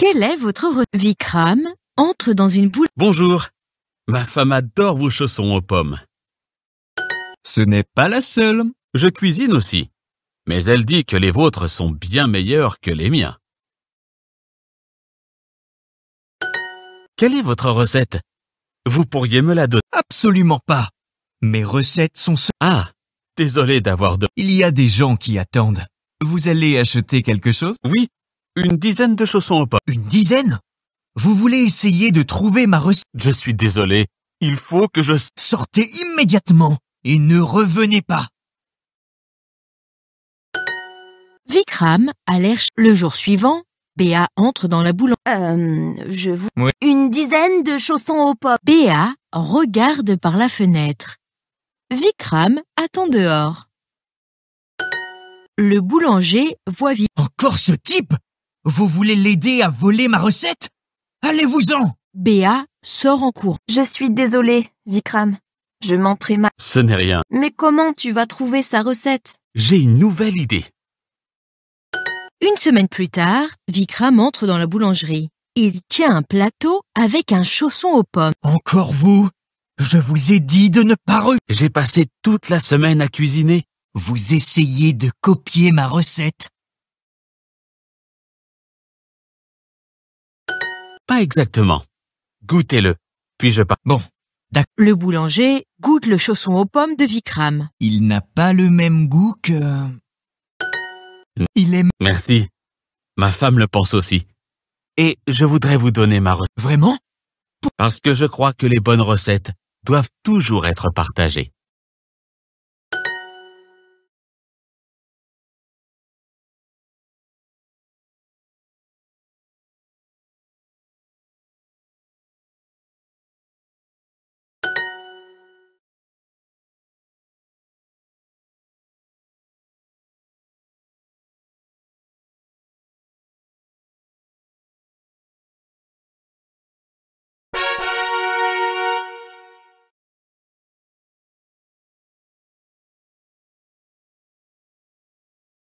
Quelle est votre Vikram entre dans une boule. Bonjour. Ma femme adore vos chaussons aux pommes. Ce n'est pas la seule. Je cuisine aussi. Mais elle dit que les vôtres sont bien meilleurs que les miens. Quelle est votre recette Vous pourriez me la donner Absolument pas. Mes recettes sont... seules. Ah, désolé d'avoir... De... Il y a des gens qui attendent. Vous allez acheter quelque chose Oui, une dizaine de chaussons au pot. Une dizaine Vous voulez essayer de trouver ma recette Je suis désolé. Il faut que je... Sortez immédiatement et ne revenez pas. Vikram alerte le jour suivant. Béa entre dans la boulangerie. Euh, je vous... Une dizaine de chaussons au pot. Béa regarde par la fenêtre. Vikram attend dehors. Le boulanger voit Vikram. Encore ce type vous voulez l'aider à voler ma recette Allez-vous-en Béa sort en cours. Je suis désolée, Vikram. Je m'en ma. Ce n'est rien. Mais comment tu vas trouver sa recette J'ai une nouvelle idée. Une semaine plus tard, Vikram entre dans la boulangerie. Il tient un plateau avec un chausson aux pommes. Encore vous Je vous ai dit de ne pas re... J'ai passé toute la semaine à cuisiner. Vous essayez de copier ma recette. exactement. Goûtez-le, puis je pars. Bon. D'accord. Le boulanger goûte le chausson aux pommes de Vikram. Il n'a pas le même goût que... Il aime... Merci. Ma femme le pense aussi. Et je voudrais vous donner ma recette. Vraiment Parce que je crois que les bonnes recettes doivent toujours être partagées.